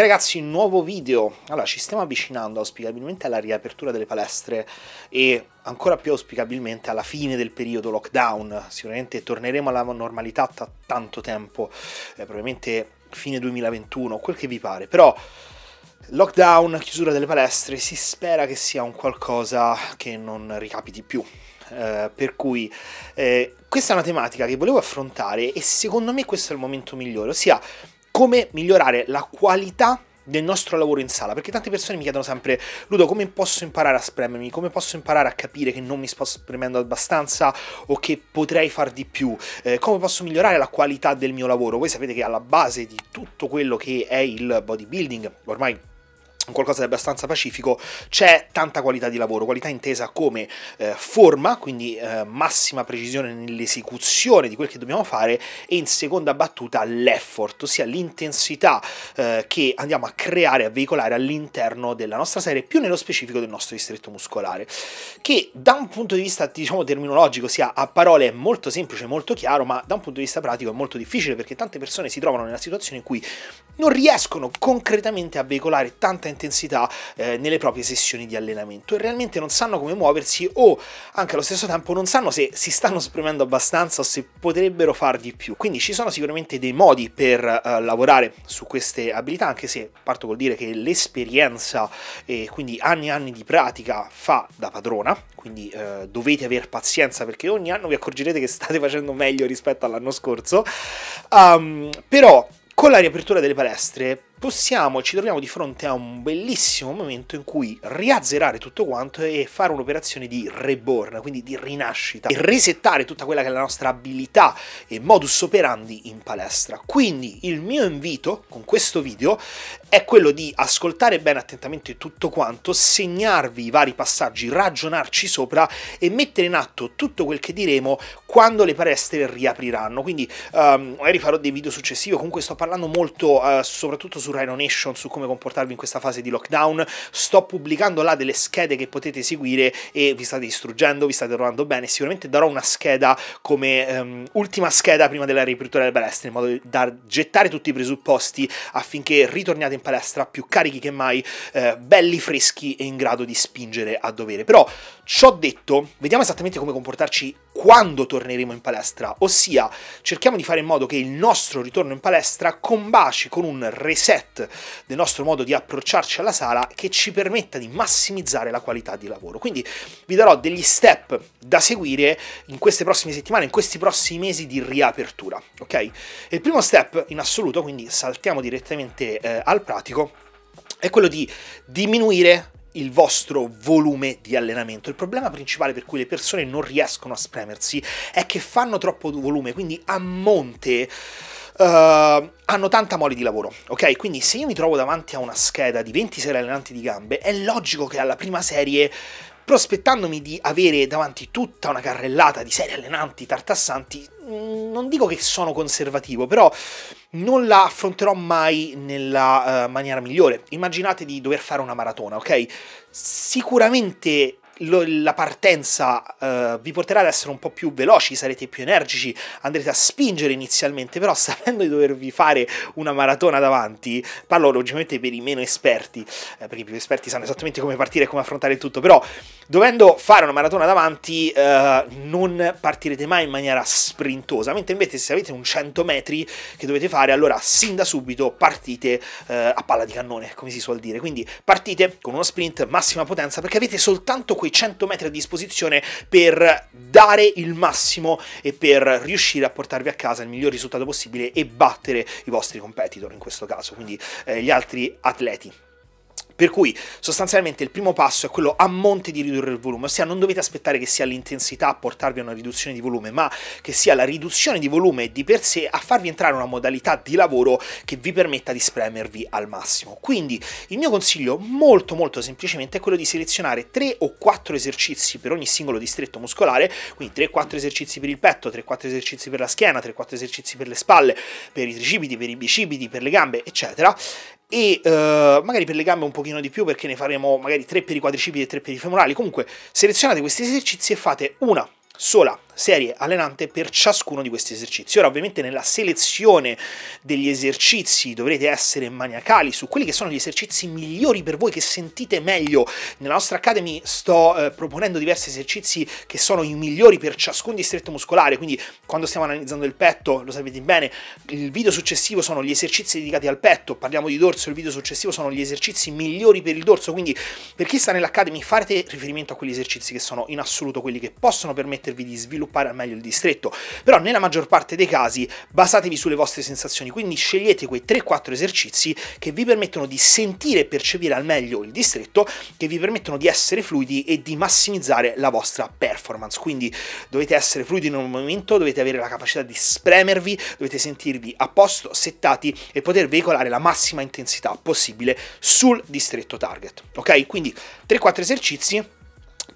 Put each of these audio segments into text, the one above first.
ragazzi, nuovo video. Allora, ci stiamo avvicinando auspicabilmente alla riapertura delle palestre e ancora più auspicabilmente alla fine del periodo lockdown. Sicuramente torneremo alla normalità tra tanto tempo, eh, probabilmente fine 2021, quel che vi pare. Però lockdown, chiusura delle palestre, si spera che sia un qualcosa che non ricapiti più. Eh, per cui eh, questa è una tematica che volevo affrontare e secondo me questo è il momento migliore, ossia come migliorare la qualità del nostro lavoro in sala, perché tante persone mi chiedono sempre, Ludo, come posso imparare a spremermi? Come posso imparare a capire che non mi sto spremendo abbastanza o che potrei far di più? Eh, come posso migliorare la qualità del mio lavoro? Voi sapete che alla base di tutto quello che è il bodybuilding, ormai qualcosa di abbastanza pacifico, c'è tanta qualità di lavoro, qualità intesa come eh, forma, quindi eh, massima precisione nell'esecuzione di quel che dobbiamo fare e in seconda battuta l'effort, ossia l'intensità eh, che andiamo a creare, a veicolare all'interno della nostra serie, più nello specifico del nostro distretto muscolare, che da un punto di vista diciamo terminologico, sia a parole è molto semplice, molto chiaro, ma da un punto di vista pratico è molto difficile perché tante persone si trovano nella situazione in cui non riescono concretamente a veicolare tanta intensità intensità eh, nelle proprie sessioni di allenamento e realmente non sanno come muoversi o anche allo stesso tempo non sanno se si stanno spremendo abbastanza o se potrebbero far di più. Quindi ci sono sicuramente dei modi per eh, lavorare su queste abilità, anche se parto col dire che l'esperienza e quindi anni e anni di pratica fa da padrona, quindi eh, dovete aver pazienza perché ogni anno vi accorgerete che state facendo meglio rispetto all'anno scorso. Um, però con la riapertura delle palestre possiamo, ci troviamo di fronte a un bellissimo momento in cui riazzerare tutto quanto e fare un'operazione di reborn, quindi di rinascita, e resettare tutta quella che è la nostra abilità e modus operandi in palestra. Quindi il mio invito con questo video è quello di ascoltare bene attentamente tutto quanto, segnarvi i vari passaggi, ragionarci sopra e mettere in atto tutto quel che diremo quando le palestre riapriranno. Quindi um, magari farò dei video successivi, comunque sto parlando molto uh, soprattutto su su Rhino Nation su come comportarvi in questa fase di lockdown, sto pubblicando là delle schede che potete seguire e vi state distruggendo, vi state trovando bene, sicuramente darò una scheda come um, ultima scheda prima della riapertura del palestra, in modo da gettare tutti i presupposti affinché ritorniate in palestra più carichi che mai, eh, belli freschi e in grado di spingere a dovere. Però ciò detto, vediamo esattamente come comportarci quando torneremo in palestra, ossia cerchiamo di fare in modo che il nostro ritorno in palestra combaci con un reset set, del nostro modo di approcciarci alla sala che ci permetta di massimizzare la qualità di lavoro. Quindi vi darò degli step da seguire in queste prossime settimane, in questi prossimi mesi di riapertura, ok? Il primo step in assoluto, quindi saltiamo direttamente eh, al pratico, è quello di diminuire il vostro volume di allenamento. Il problema principale per cui le persone non riescono a spremersi è che fanno troppo volume, quindi a monte eh, hanno tanta mole di lavoro, ok? Quindi se io mi trovo davanti a una scheda di 20 serie allenanti di gambe, è logico che alla prima serie prospettandomi di avere davanti tutta una carrellata di serie allenanti tartassanti, mm, non dico che sono conservativo, però non la affronterò mai nella uh, maniera migliore. Immaginate di dover fare una maratona, ok? Sicuramente lo, la partenza uh, vi porterà ad essere un po' più veloci, sarete più energici, andrete a spingere inizialmente, però sapendo di dovervi fare una maratona davanti, parlo logicamente per i meno esperti, eh, perché i più esperti sanno esattamente come partire e come affrontare il tutto, però dovendo fare una maratona davanti uh, non partirete mai in maniera sprintosa, mentre invece se avete un 100 metri che dovete fare, allora sin da subito partite uh, a palla di cannone, come si suol dire, quindi partite con uno sprint massima potenza perché avete soltanto quei quei 100 metri a disposizione per dare il massimo e per riuscire a portarvi a casa il miglior risultato possibile e battere i vostri competitor in questo caso, quindi eh, gli altri atleti. Per cui sostanzialmente il primo passo è quello a monte di ridurre il volume, ossia non dovete aspettare che sia l'intensità a portarvi a una riduzione di volume, ma che sia la riduzione di volume di per sé a farvi entrare una modalità di lavoro che vi permetta di spremervi al massimo. Quindi il mio consiglio molto molto semplicemente è quello di selezionare 3 o 4 esercizi per ogni singolo distretto muscolare, quindi 3-4 esercizi per il petto, 3-4 esercizi per la schiena, 3-4 esercizi per le spalle, per i tricipiti, per i bicipiti, per le gambe, eccetera, e uh, magari per le gambe un pochino di più perché ne faremo magari tre per i quadricipiti e tre per i femorali. Comunque selezionate questi esercizi e fate una sola serie allenante per ciascuno di questi esercizi. Ora ovviamente nella selezione degli esercizi dovrete essere maniacali su quelli che sono gli esercizi migliori per voi, che sentite meglio. Nella nostra Academy sto eh, proponendo diversi esercizi che sono i migliori per ciascun distretto muscolare, quindi quando stiamo analizzando il petto, lo sapete bene, il video successivo sono gli esercizi dedicati al petto, parliamo di dorso, il video successivo sono gli esercizi migliori per il dorso, quindi per chi sta nell'Academy farete riferimento a quegli esercizi che sono in assoluto quelli che possono permettervi di sviluppare sviluppare al meglio il distretto, però nella maggior parte dei casi basatevi sulle vostre sensazioni, quindi scegliete quei 3-4 esercizi che vi permettono di sentire e percepire al meglio il distretto, che vi permettono di essere fluidi e di massimizzare la vostra performance, quindi dovete essere fluidi in un momento, dovete avere la capacità di spremervi, dovete sentirvi a posto, settati e poter veicolare la massima intensità possibile sul distretto target, ok? Quindi 3-4 esercizi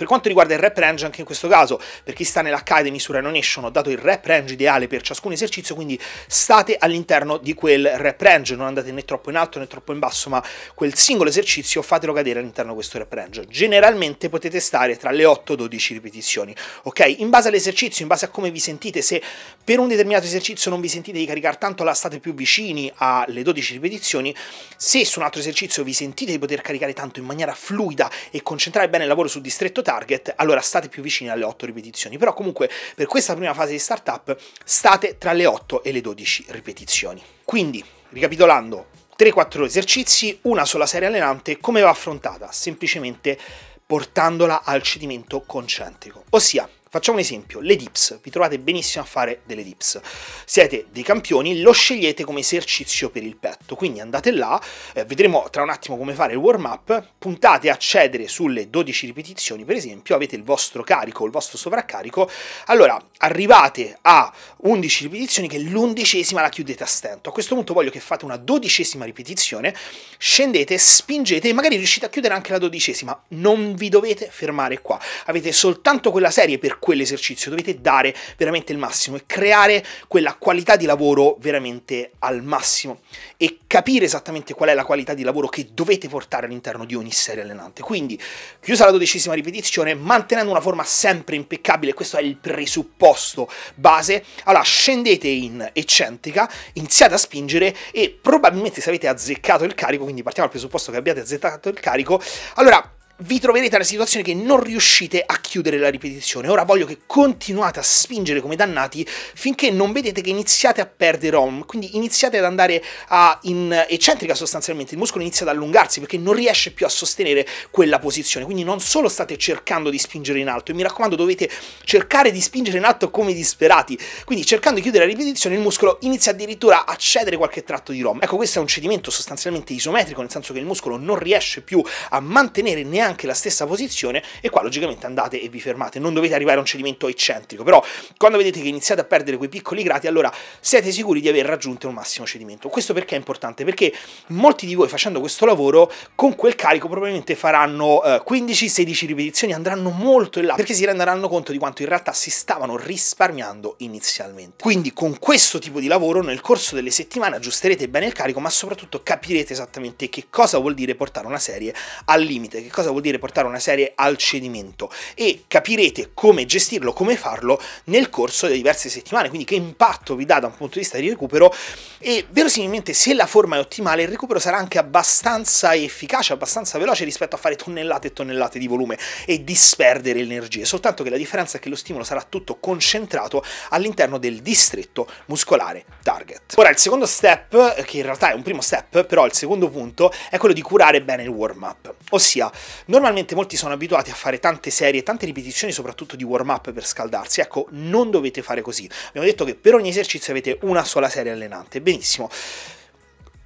per quanto riguarda il rep range, anche in questo caso, per chi sta nell'Academy su Renonation ho dato il rep range ideale per ciascun esercizio, quindi state all'interno di quel rep range, non andate né troppo in alto né troppo in basso, ma quel singolo esercizio fatelo cadere all'interno di questo rep range. Generalmente potete stare tra le 8 12 ripetizioni, ok? In base all'esercizio, in base a come vi sentite, se per un determinato esercizio non vi sentite di caricare tanto la state più vicini alle 12 ripetizioni, se su un altro esercizio vi sentite di poter caricare tanto in maniera fluida e concentrare bene il lavoro sul distretto target, allora state più vicini alle 8 ripetizioni. Però comunque per questa prima fase di startup state tra le 8 e le 12 ripetizioni. Quindi, ricapitolando, 3-4 esercizi, una sola serie allenante, come va affrontata? Semplicemente portandola al cedimento concentrico, ossia Facciamo un esempio, le dips, vi trovate benissimo a fare delle dips. Siete dei campioni, lo scegliete come esercizio per il petto, quindi andate là, eh, vedremo tra un attimo come fare il warm up, puntate a cedere sulle 12 ripetizioni, per esempio, avete il vostro carico, il vostro sovraccarico, allora arrivate a 11 ripetizioni che l'undicesima la chiudete a stento. A questo punto voglio che fate una dodicesima ripetizione, scendete, spingete e magari riuscite a chiudere anche la dodicesima. Non vi dovete fermare qua, avete soltanto quella serie per quell'esercizio, dovete dare veramente il massimo e creare quella qualità di lavoro veramente al massimo e capire esattamente qual è la qualità di lavoro che dovete portare all'interno di ogni serie allenante. Quindi, chiusa la dodicesima ripetizione, mantenendo una forma sempre impeccabile, questo è il presupposto base, allora scendete in eccentrica, iniziate a spingere e probabilmente se avete azzeccato il carico, quindi partiamo dal presupposto che abbiate azzeccato il carico, allora vi troverete alla situazione che non riuscite a chiudere la ripetizione. Ora voglio che continuate a spingere come dannati finché non vedete che iniziate a perdere ROM, quindi iniziate ad andare a, in eccentrica sostanzialmente, il muscolo inizia ad allungarsi perché non riesce più a sostenere quella posizione, quindi non solo state cercando di spingere in alto, e mi raccomando dovete cercare di spingere in alto come disperati, quindi cercando di chiudere la ripetizione il muscolo inizia addirittura a cedere qualche tratto di ROM. Ecco questo è un cedimento sostanzialmente isometrico, nel senso che il muscolo non riesce più a mantenere neanche anche la stessa posizione e qua logicamente andate e vi fermate, non dovete arrivare a un cedimento eccentrico, però quando vedete che iniziate a perdere quei piccoli grati allora siete sicuri di aver raggiunto un massimo cedimento. Questo perché è importante? Perché molti di voi facendo questo lavoro con quel carico probabilmente faranno eh, 15-16 ripetizioni, andranno molto in là perché si renderanno conto di quanto in realtà si stavano risparmiando inizialmente. Quindi con questo tipo di lavoro nel corso delle settimane aggiusterete bene il carico ma soprattutto capirete esattamente che cosa vuol dire portare una serie al limite, che cosa vuol dire dire portare una serie al cedimento e capirete come gestirlo, come farlo nel corso delle diverse settimane, quindi che impatto vi dà da un punto di vista di recupero e verosimilmente se la forma è ottimale il recupero sarà anche abbastanza efficace, abbastanza veloce rispetto a fare tonnellate e tonnellate di volume e disperdere energie, soltanto che la differenza è che lo stimolo sarà tutto concentrato all'interno del distretto muscolare target. Ora il secondo step, che in realtà è un primo step, però il secondo punto è quello di curare bene il warm up, ossia Normalmente molti sono abituati a fare tante serie, tante ripetizioni, soprattutto di warm-up per scaldarsi. Ecco, non dovete fare così. Abbiamo detto che per ogni esercizio avete una sola serie allenante. Benissimo.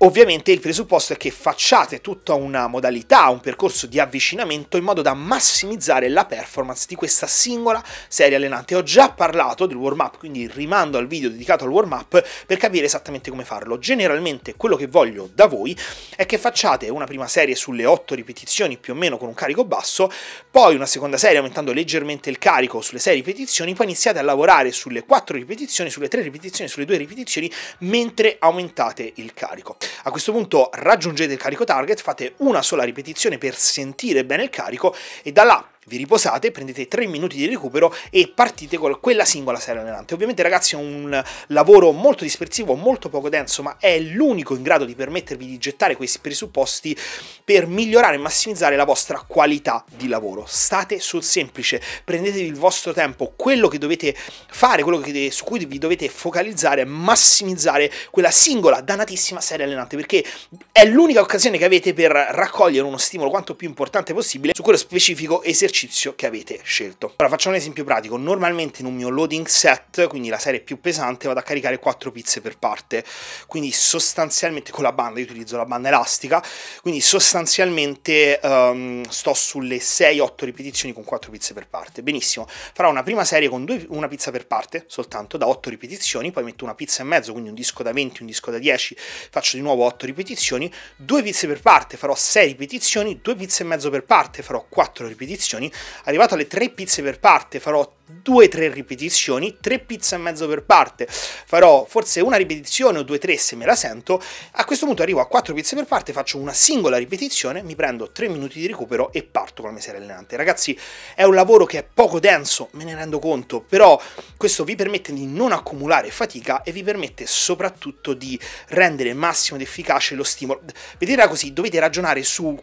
Ovviamente il presupposto è che facciate tutta una modalità, un percorso di avvicinamento in modo da massimizzare la performance di questa singola serie allenante. Ho già parlato del warm up, quindi rimando al video dedicato al warm up per capire esattamente come farlo. Generalmente quello che voglio da voi è che facciate una prima serie sulle 8 ripetizioni più o meno con un carico basso, poi una seconda serie aumentando leggermente il carico sulle 6 ripetizioni, poi iniziate a lavorare sulle 4 ripetizioni, sulle 3 ripetizioni, sulle 2 ripetizioni mentre aumentate il carico. A questo punto raggiungete il carico target, fate una sola ripetizione per sentire bene il carico e da là vi riposate, prendete 3 minuti di recupero e partite con quella singola serie allenante. Ovviamente ragazzi è un lavoro molto dispersivo, molto poco denso, ma è l'unico in grado di permettervi di gettare questi presupposti per migliorare e massimizzare la vostra qualità di lavoro. State sul semplice, prendetevi il vostro tempo, quello che dovete fare, quello che, su cui vi dovete focalizzare, massimizzare quella singola dannatissima serie allenante, perché è l'unica occasione che avete per raccogliere uno stimolo quanto più importante possibile su quello specifico esercizio esercizio che avete scelto. Ora facciamo un esempio pratico, normalmente in un mio loading set, quindi la serie più pesante, vado a caricare 4 pizze per parte, quindi sostanzialmente con la banda, io utilizzo la banda elastica, quindi sostanzialmente um, sto sulle 6-8 ripetizioni con 4 pizze per parte. Benissimo, farò una prima serie con due, una pizza per parte soltanto da 8 ripetizioni, poi metto una pizza e mezzo, quindi un disco da 20, un disco da 10, faccio di nuovo 8 ripetizioni, due pizze per parte, farò 6 ripetizioni, due pizze e mezzo per parte, farò 4 ripetizioni ripetizioni, arrivato alle 3 pizze per parte farò 2-3 ripetizioni, 3 pizze e mezzo per parte, farò forse una ripetizione o 2-3 se me la sento, a questo punto arrivo a 4 pizze per parte, faccio una singola ripetizione, mi prendo 3 minuti di recupero e parto con la mia serie allenante. Ragazzi, è un lavoro che è poco denso, me ne rendo conto, però questo vi permette di non accumulare fatica e vi permette soprattutto di rendere massimo ed efficace lo stimolo. Vedete così, dovete ragionare su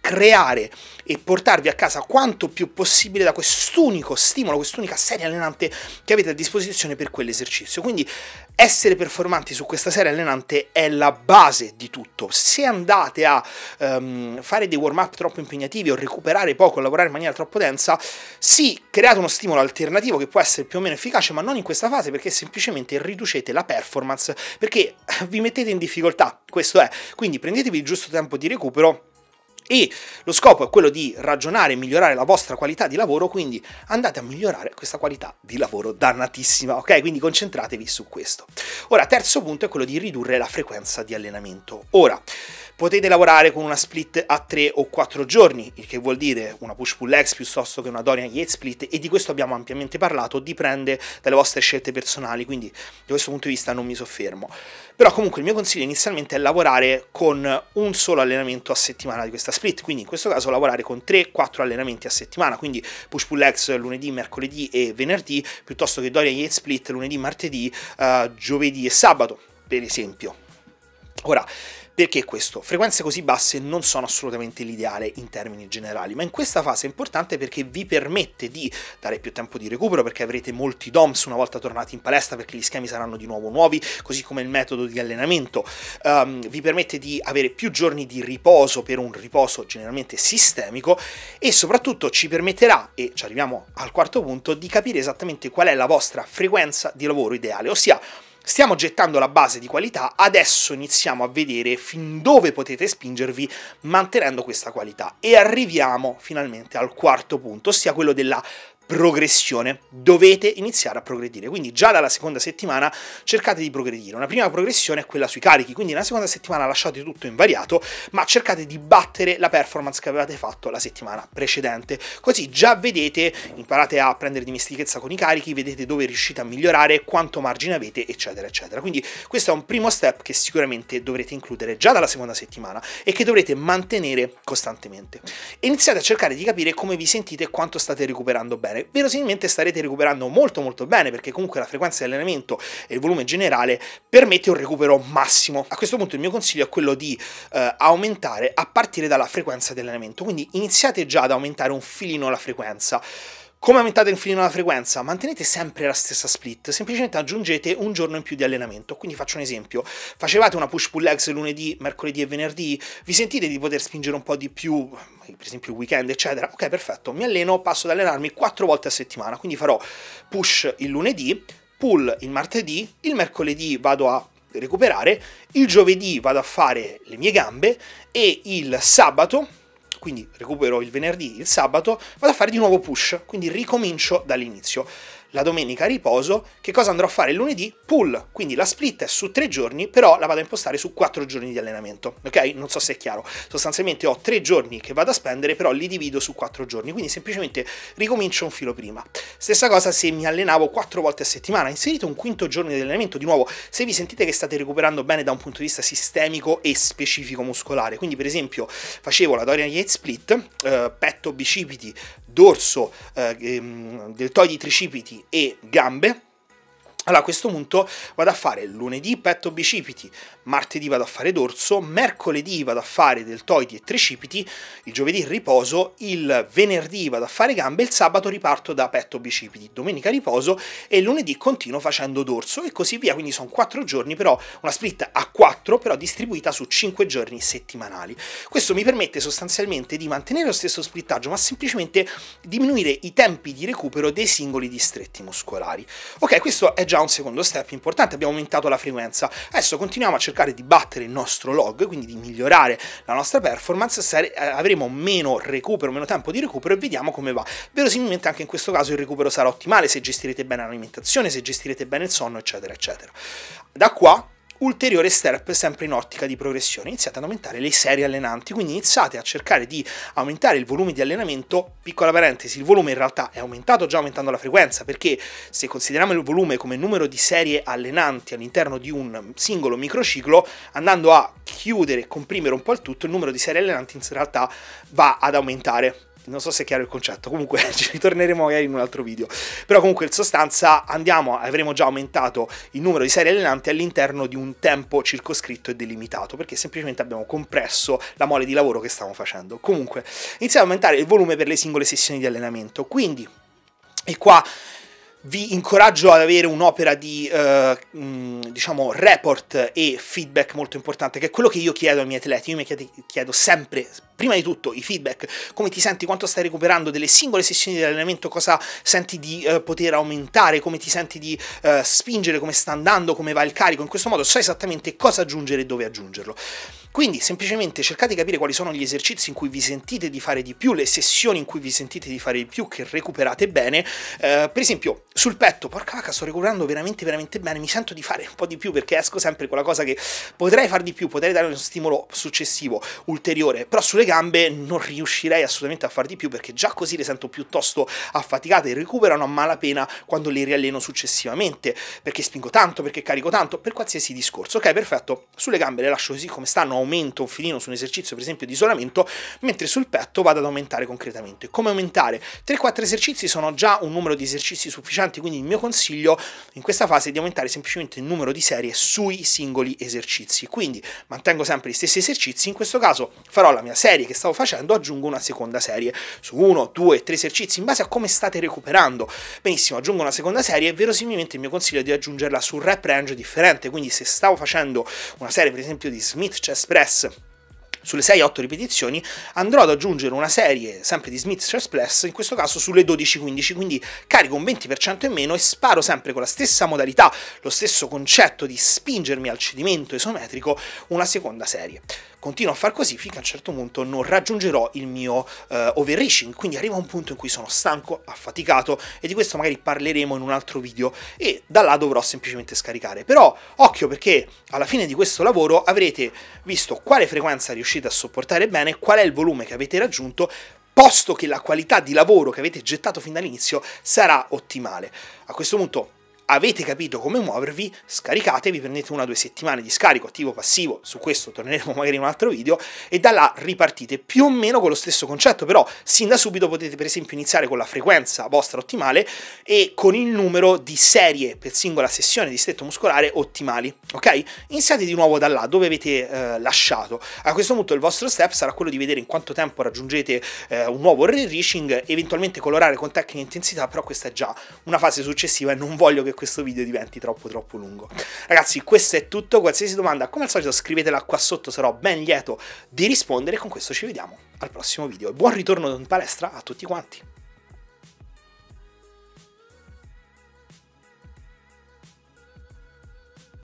creare e portarvi a casa quanto più possibile da quest'unico stimolo, quest'unica serie allenante che avete a disposizione per quell'esercizio. Quindi essere performanti su questa serie allenante è la base di tutto. Se andate a um, fare dei warm-up troppo impegnativi o recuperare poco, o lavorare in maniera troppo densa, sì, create uno stimolo alternativo che può essere più o meno efficace, ma non in questa fase perché semplicemente riducete la performance, perché vi mettete in difficoltà, questo è. Quindi prendetevi il giusto tempo di recupero e lo scopo è quello di ragionare e migliorare la vostra qualità di lavoro, quindi andate a migliorare questa qualità di lavoro dannatissima, ok? Quindi concentratevi su questo. Ora, terzo punto è quello di ridurre la frequenza di allenamento. Ora, potete lavorare con una split a 3 o 4 giorni, il che vuol dire una push pull legs piuttosto che una Dorian Yates split e di questo abbiamo ampiamente parlato, dipende dalle vostre scelte personali, quindi da questo punto di vista non mi soffermo. Però comunque il mio consiglio inizialmente è lavorare con un solo allenamento a settimana di questa split, quindi in questo caso lavorare con 3-4 allenamenti a settimana, quindi push pull legs lunedì, mercoledì e venerdì, piuttosto che Dorian Yates split lunedì, martedì, uh, giovedì e sabato, per esempio. Ora, perché questo? Frequenze così basse non sono assolutamente l'ideale in termini generali, ma in questa fase è importante perché vi permette di dare più tempo di recupero, perché avrete molti DOMS una volta tornati in palestra, perché gli schemi saranno di nuovo nuovi, così come il metodo di allenamento. Um, vi permette di avere più giorni di riposo per un riposo generalmente sistemico e soprattutto ci permetterà, e ci arriviamo al quarto punto, di capire esattamente qual è la vostra frequenza di lavoro ideale, ossia Stiamo gettando la base di qualità, adesso iniziamo a vedere fin dove potete spingervi mantenendo questa qualità e arriviamo finalmente al quarto punto, ossia quello della progressione. Dovete iniziare a progredire. Quindi già dalla seconda settimana cercate di progredire. Una prima progressione è quella sui carichi, quindi nella seconda settimana lasciate tutto invariato, ma cercate di battere la performance che avevate fatto la settimana precedente. Così già vedete, imparate a prendere dimestichezza con i carichi, vedete dove riuscite a migliorare, quanto margine avete, eccetera, eccetera. Quindi questo è un primo step che sicuramente dovrete includere già dalla seconda settimana e che dovrete mantenere costantemente. Iniziate a cercare di capire come vi sentite e quanto state recuperando bene settimane. Verosimilmente starete recuperando molto molto bene perché comunque la frequenza di allenamento e il volume generale permette un recupero massimo. A questo punto il mio consiglio è quello di eh, aumentare a partire dalla frequenza di allenamento, quindi iniziate già ad aumentare un filino la frequenza. Come aumentate infine la frequenza? Mantenete sempre la stessa split, semplicemente aggiungete un giorno in più di allenamento. Quindi faccio un esempio, facevate una push pull legs lunedì, mercoledì e venerdì, vi sentite di poter spingere un po' di più, per esempio il weekend eccetera, ok perfetto, mi alleno, passo ad allenarmi quattro volte a settimana, quindi farò push il lunedì, pull il martedì, il mercoledì vado a recuperare, il giovedì vado a fare le mie gambe e il sabato quindi recupero il venerdì, il sabato, vado a fare di nuovo push, quindi ricomincio dall'inizio la domenica riposo, che cosa andrò a fare il lunedì? Pull, quindi la split è su tre giorni, però la vado a impostare su quattro giorni di allenamento, ok? Non so se è chiaro, sostanzialmente ho tre giorni che vado a spendere, però li divido su quattro giorni, quindi semplicemente ricomincio un filo prima. Stessa cosa se mi allenavo quattro volte a settimana, inserite un quinto giorno di allenamento, di nuovo, se vi sentite che state recuperando bene da un punto di vista sistemico e specifico muscolare, quindi per esempio facevo la Dorian Yates split, eh, petto, bicipiti, dorso, eh, ehm, deltoidi tricipiti e gambe allora a questo punto vado a fare lunedì petto bicipiti, martedì vado a fare dorso, mercoledì vado a fare deltoidi e tricipiti, il giovedì riposo, il venerdì vado a fare gambe, il sabato riparto da petto bicipiti, domenica riposo e lunedì continuo facendo dorso e così via, quindi sono quattro giorni però, una split a quattro però distribuita su cinque giorni settimanali. Questo mi permette sostanzialmente di mantenere lo stesso splittaggio ma semplicemente diminuire i tempi di recupero dei singoli distretti muscolari. Ok, questo è già un secondo step importante, abbiamo aumentato la frequenza. Adesso continuiamo a cercare di battere il nostro log, quindi di migliorare la nostra performance, eh, avremo meno recupero, meno tempo di recupero e vediamo come va. Verosimilmente anche in questo caso il recupero sarà ottimale se gestirete bene l'alimentazione, se gestirete bene il sonno, eccetera, eccetera. Da qua ulteriore step sempre in ottica di progressione. Iniziate ad aumentare le serie allenanti, quindi iniziate a cercare di aumentare il volume di allenamento. Piccola parentesi, il volume in realtà è aumentato già aumentando la frequenza, perché se consideriamo il volume come numero di serie allenanti all'interno di un singolo microciclo, andando a chiudere e comprimere un po' il tutto, il numero di serie allenanti in realtà va ad aumentare non so se è chiaro il concetto, comunque ci ritorneremo magari in un altro video. Però comunque in sostanza andiamo, avremo già aumentato il numero di serie allenanti all'interno di un tempo circoscritto e delimitato, perché semplicemente abbiamo compresso la mole di lavoro che stiamo facendo. Comunque iniziamo ad aumentare il volume per le singole sessioni di allenamento, quindi e qua vi incoraggio ad avere un'opera di eh, mm, diciamo report e feedback molto importante che è quello che io chiedo ai miei atleti io mi chiedo, chiedo, sempre prima di tutto i feedback come ti senti quanto stai recuperando delle singole sessioni di allenamento cosa senti di eh, poter aumentare come ti senti di eh, spingere come sta andando come va il carico in questo modo so esattamente cosa aggiungere e dove aggiungerlo quindi semplicemente cercate di capire quali sono gli esercizi in cui vi sentite di fare di più, le sessioni in cui vi sentite di fare di più, che recuperate bene. Eh, per esempio, sul petto, porca vacca, sto recuperando veramente, veramente bene, mi sento di fare un po' di più perché esco sempre con la cosa che potrei fare di più, potrei dare uno stimolo successivo, ulteriore, però sulle gambe non riuscirei assolutamente a far di più perché già così le sento piuttosto affaticate, e recuperano a malapena quando le rialleno successivamente, perché spingo tanto, perché carico tanto, per qualsiasi discorso. Ok, perfetto, sulle gambe le lascio così come stanno aumento un filino su un esercizio per esempio di isolamento, mentre sul petto vado ad aumentare concretamente. Come aumentare? 3-4 esercizi sono già un numero di esercizi sufficienti, quindi il mio consiglio in questa fase è di aumentare semplicemente il numero di serie sui singoli esercizi. Quindi mantengo sempre gli stessi esercizi, in questo caso farò la mia serie che stavo facendo, aggiungo una seconda serie su 1, 2, 3 esercizi in base a come state recuperando. Benissimo, aggiungo una seconda serie e verosimilmente il mio consiglio è di aggiungerla su un rep range differente, quindi se stavo facendo una serie per esempio di Smith Chess Express sulle 6-8 ripetizioni, andrò ad aggiungere una serie sempre di Smith Chest Plus, in questo caso sulle 12-15, quindi carico un 20% in meno e sparo sempre con la stessa modalità, lo stesso concetto di spingermi al cedimento isometrico, una seconda serie. Continuo a far così finché a un certo punto non raggiungerò il mio uh, overreaching, quindi arrivo a un punto in cui sono stanco, affaticato e di questo magari parleremo in un altro video e da là dovrò semplicemente scaricare. Però occhio perché alla fine di questo lavoro avrete visto quale frequenza riuscite riuscite a sopportare bene, qual è il volume che avete raggiunto, posto che la qualità di lavoro che avete gettato fin dall'inizio sarà ottimale. A questo punto avete capito come muovervi, scaricatevi, prendete una o due settimane di scarico attivo passivo, su questo torneremo magari in un altro video, e da là ripartite più o meno con lo stesso concetto, però sin da subito potete per esempio iniziare con la frequenza vostra ottimale e con il numero di serie per singola sessione di stretto muscolare ottimali, ok? Iniziate di nuovo da là, dove avete eh, lasciato. A questo punto il vostro step sarà quello di vedere in quanto tempo raggiungete eh, un nuovo re-reaching, eventualmente colorare con tecniche e intensità, però questa è già una fase successiva e non voglio che questo video diventi troppo troppo lungo. Ragazzi, questo è tutto, qualsiasi domanda, come al solito scrivetela qua sotto, sarò ben lieto di rispondere. Con questo ci vediamo al prossimo video buon ritorno in palestra a tutti quanti.